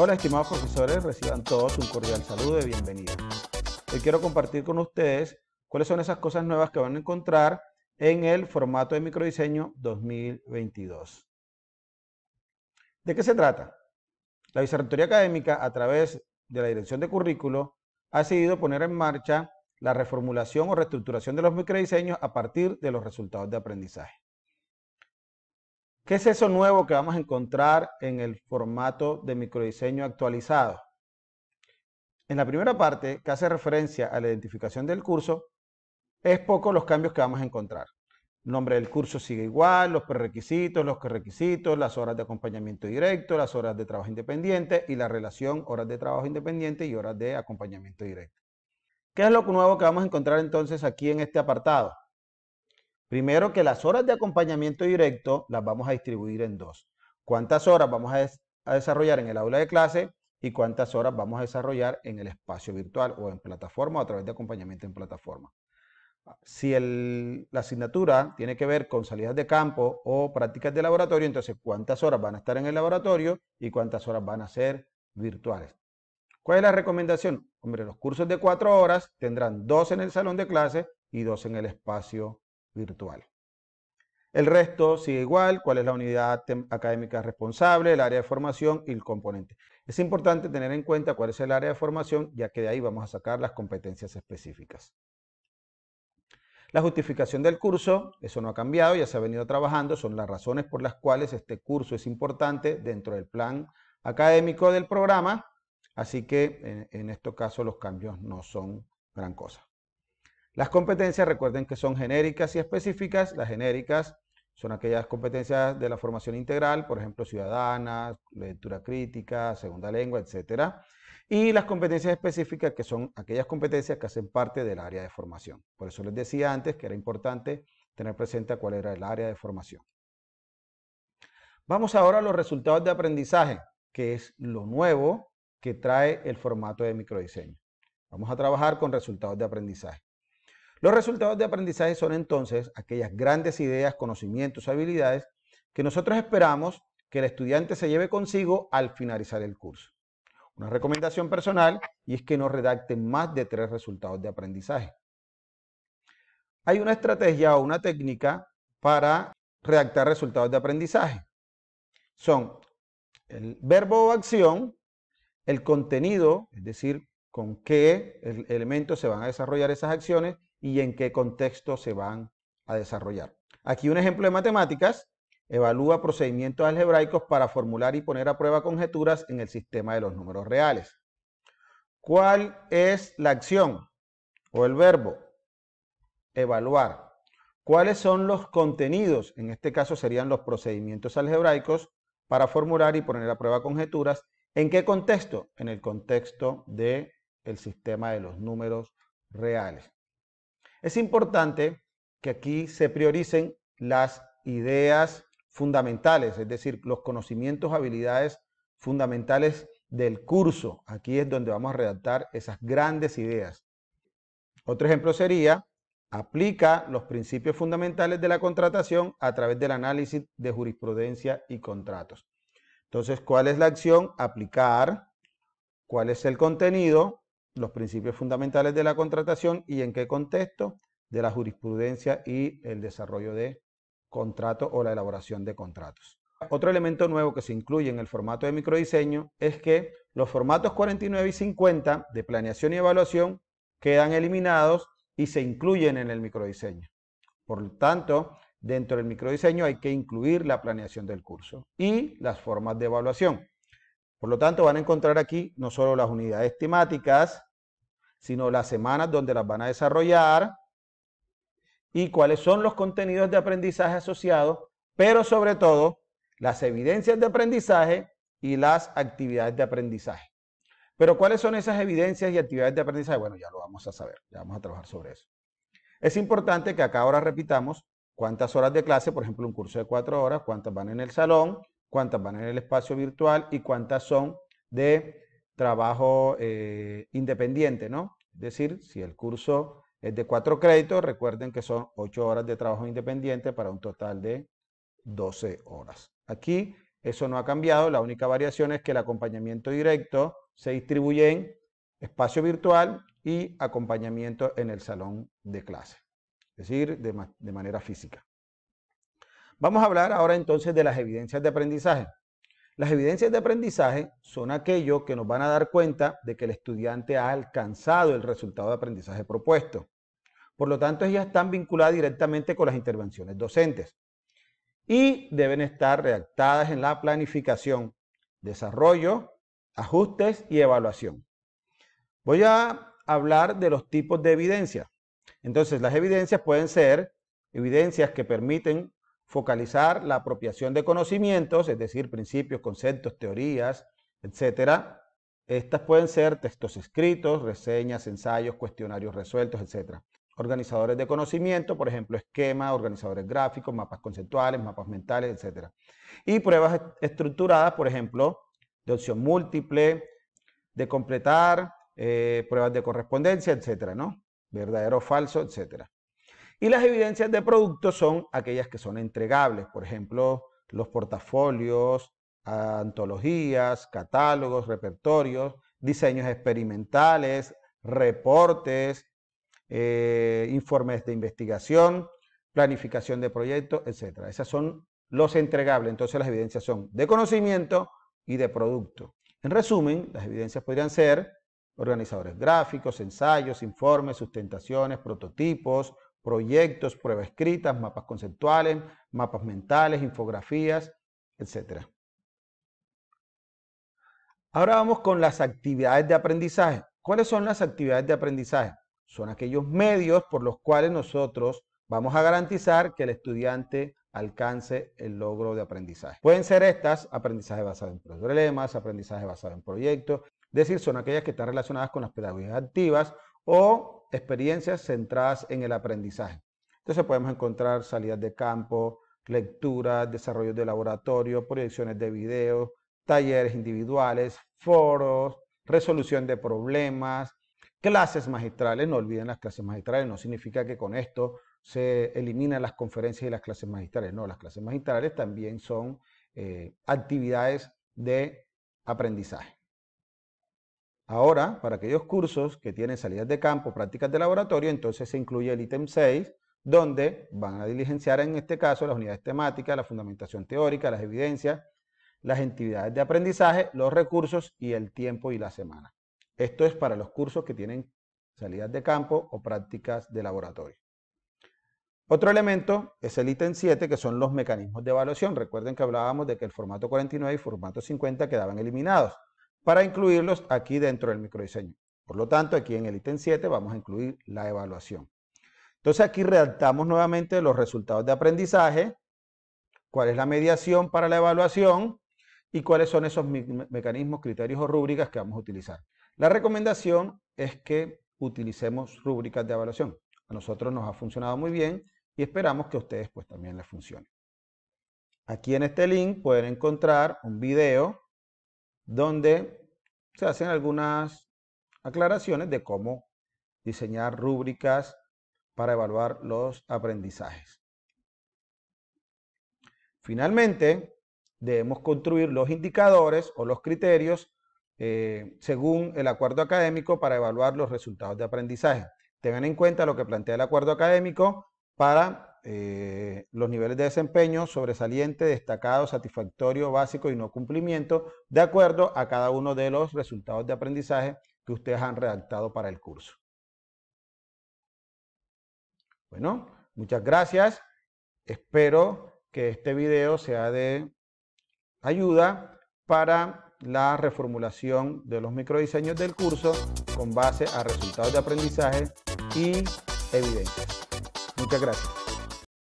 Hola estimados profesores, reciban todos un cordial saludo y bienvenida. Hoy eh, quiero compartir con ustedes cuáles son esas cosas nuevas que van a encontrar en el formato de microdiseño 2022. ¿De qué se trata? La Vicerrectoría Académica, a través de la Dirección de Currículo, ha decidido poner en marcha la reformulación o reestructuración de los microdiseños a partir de los resultados de aprendizaje. ¿Qué es eso nuevo que vamos a encontrar en el formato de microdiseño actualizado? En la primera parte, que hace referencia a la identificación del curso, es poco los cambios que vamos a encontrar. El nombre del curso sigue igual, los prerequisitos, los requisitos, las horas de acompañamiento directo, las horas de trabajo independiente y la relación horas de trabajo independiente y horas de acompañamiento directo. ¿Qué es lo nuevo que vamos a encontrar entonces aquí en este apartado? Primero que las horas de acompañamiento directo las vamos a distribuir en dos. ¿Cuántas horas vamos a, desarrollar en el aula de clase y cuántas horas vamos a desarrollar en el espacio virtual o en plataforma o a través de acompañamiento en plataforma? Ah, si la asignatura tiene que ver con salidas de campo o prácticas de laboratorio, entonces cuántas horas van a estar en el laboratorio y cuántas horas van a ser virtuales. ¿Cuál es la recomendación? Hombre, los cursos de cuatro horas tendrán dos en el salón de clase y dos en el espacio virtual. El resto sigue igual, cuál es la unidad académica responsable, el área de formación y el componente. Es importante tener en cuenta cuál es el área de formación, ya que de ahí vamos a sacar las competencias específicas. La justificación del curso, eso no ha cambiado, ya se ha venido trabajando, son las razones por las cuales este curso es importante dentro del plan académico del programa, así que eh, en, este caso los cambios no son gran cosa. Las competencias, recuerden que son genéricas y específicas. Las genéricas son aquellas competencias de la formación integral, por ejemplo, ciudadana, lectura crítica, segunda lengua, etc. Y las competencias específicas, que son aquellas competencias que hacen parte del área de formación. Por eso les decía antes que era importante tener presente cuál era el área de formación. Vamos ahora a los resultados de aprendizaje, que es lo nuevo que trae el formato de microdiseño. Vamos a trabajar con resultados de aprendizaje. Los resultados de aprendizaje son entonces aquellas grandes ideas, conocimientos, habilidades que nosotros esperamos que el estudiante se lleve consigo al finalizar el curso. Una recomendación personal y es que no redacten más de tres resultados de aprendizaje. Hay una estrategia o una técnica para redactar resultados de aprendizaje. Son el verbo o acción, el contenido, es decir, con qué elementos se van a desarrollar esas acciones y en qué contexto se van a desarrollar. Aquí un ejemplo de matemáticas. Evalúa procedimientos algebraicos para formular y poner a prueba conjeturas en el sistema de los números reales. ¿Cuál es la acción o el verbo? Evaluar. ¿Cuáles son los contenidos? En este caso serían los procedimientos algebraicos para formular y poner a prueba conjeturas. ¿En qué contexto? En el contexto del el sistema de los números reales. Es importante que aquí se prioricen las ideas fundamentales, es decir, los conocimientos, habilidades fundamentales del curso. Aquí es donde vamos a redactar esas grandes ideas. Otro ejemplo sería, aplica los principios fundamentales de la contratación a través del análisis de jurisprudencia y contratos. Entonces, ¿cuál es la acción? Aplicar. ¿Cuál es el contenido? los principios fundamentales de la contratación y en qué contexto de la jurisprudencia y el desarrollo de contratos o la elaboración de contratos. Otro elemento nuevo que se incluye en el formato de microdiseño es que los formatos 49 y 50 de planeación y evaluación quedan eliminados y se incluyen en el microdiseño. Por lo tanto, dentro del microdiseño hay que incluir la planeación del curso y las formas de evaluación. Por lo tanto, van a encontrar aquí no solo las unidades temáticas, sino las semanas donde las van a desarrollar y cuáles son los contenidos de aprendizaje asociados, pero sobre todo las evidencias de aprendizaje y las actividades de aprendizaje. Pero ¿cuáles son esas evidencias y actividades de aprendizaje? Bueno, ya lo vamos a saber, ya vamos a trabajar sobre eso. Es importante que acá ahora repitamos cuántas horas de clase, por ejemplo, un curso de cuatro horas, cuántas van en el salón, cuántas van en el espacio virtual y cuántas son de trabajo eh, independiente, ¿no? Es decir, si el curso es de cuatro créditos, recuerden que son ocho horas de trabajo independiente para un total de 12 horas. Aquí eso no ha cambiado, la única variación es que el acompañamiento directo se distribuye en espacio virtual y acompañamiento en el salón de clase, es decir, de manera física. Vamos a hablar ahora entonces de las evidencias de aprendizaje. Las evidencias de aprendizaje son aquello que nos van a dar cuenta de que el estudiante ha alcanzado el resultado de aprendizaje propuesto. Por lo tanto, ellas están vinculadas directamente con las intervenciones docentes y deben estar redactadas en la planificación, desarrollo, ajustes y evaluación. Voy a hablar de los tipos de evidencia. Entonces, las evidencias pueden ser evidencias que permiten focalizar la apropiación de conocimientos, es decir, principios, conceptos, teorías, etcétera. Estas pueden ser textos escritos, reseñas, ensayos, cuestionarios resueltos, etcétera. Organizadores de conocimiento, por ejemplo, esquemas, organizadores gráficos, mapas conceptuales, mapas mentales, etcétera. Y pruebas estructuradas, por ejemplo, de opción múltiple, de completar, eh, pruebas de correspondencia, etcétera, ¿no? Verdadero o falso, etcétera. Y las evidencias de producto son aquellas que son entregables, por ejemplo, los portafolios, antologías, catálogos, repertorios, diseños experimentales, reportes, eh, informes de investigación, planificación de proyectos, etc. Esas son los entregables. Entonces las evidencias son de conocimiento y de producto. En resumen, las evidencias podrían ser organizadores gráficos, ensayos, informes, sustentaciones, prototipos, proyectos, pruebas escritas, mapas conceptuales, mapas mentales, infografías, etc. Ahora vamos con las actividades de aprendizaje. ¿Cuáles son las actividades de aprendizaje? Son aquellos medios por los cuales nosotros vamos a garantizar que el estudiante alcance el logro de aprendizaje. Pueden ser estas, aprendizaje basado en problemas, aprendizaje basado en proyectos, es decir, son aquellas que están relacionadas con las pedagogías activas o experiencias centradas en el aprendizaje. Entonces podemos encontrar salidas de campo, lecturas, desarrollos de laboratorio, proyecciones de video, talleres individuales, foros, resolución de problemas, clases magistrales. No olviden las clases magistrales, no significa que con esto se eliminan las conferencias y las clases magistrales. No, las clases magistrales también son eh, actividades de aprendizaje. Ahora, para aquellos cursos que tienen salidas de campo, prácticas de laboratorio, entonces se incluye el ítem 6, donde van a diligenciar en este caso las unidades temáticas, la fundamentación teórica, las evidencias, las entidades de aprendizaje, los recursos y el tiempo y la semana. Esto es para los cursos que tienen salidas de campo o prácticas de laboratorio. Otro elemento es el ítem 7, que son los mecanismos de evaluación. Recuerden que hablábamos de que el formato 49 y formato 50 quedaban eliminados para incluirlos aquí dentro del microdiseño. Por lo tanto, aquí en el ítem 7 vamos a incluir la evaluación. Entonces aquí redactamos nuevamente los resultados de aprendizaje, cuál es la mediación para la evaluación y cuáles son esos mecanismos, criterios o rúbricas que vamos a utilizar. La recomendación es que utilicemos rúbricas de evaluación. A nosotros nos ha funcionado muy bien y esperamos que a ustedes pues también les funcione. Aquí en este link pueden encontrar un video donde se hacen algunas aclaraciones de cómo diseñar rúbricas para evaluar los aprendizajes. Finalmente, debemos construir los indicadores o los criterios eh, según el acuerdo académico para evaluar los resultados de aprendizaje. Tengan en cuenta lo que plantea el acuerdo académico para eh, los niveles de desempeño sobresaliente, destacado, satisfactorio, básico y no cumplimiento, de acuerdo a cada uno de los resultados de aprendizaje que ustedes han redactado para el curso. Bueno, muchas gracias. Espero que este video sea de ayuda para la reformulación de los microdiseños del curso con base a resultados de aprendizaje y evidencias. Muchas gracias.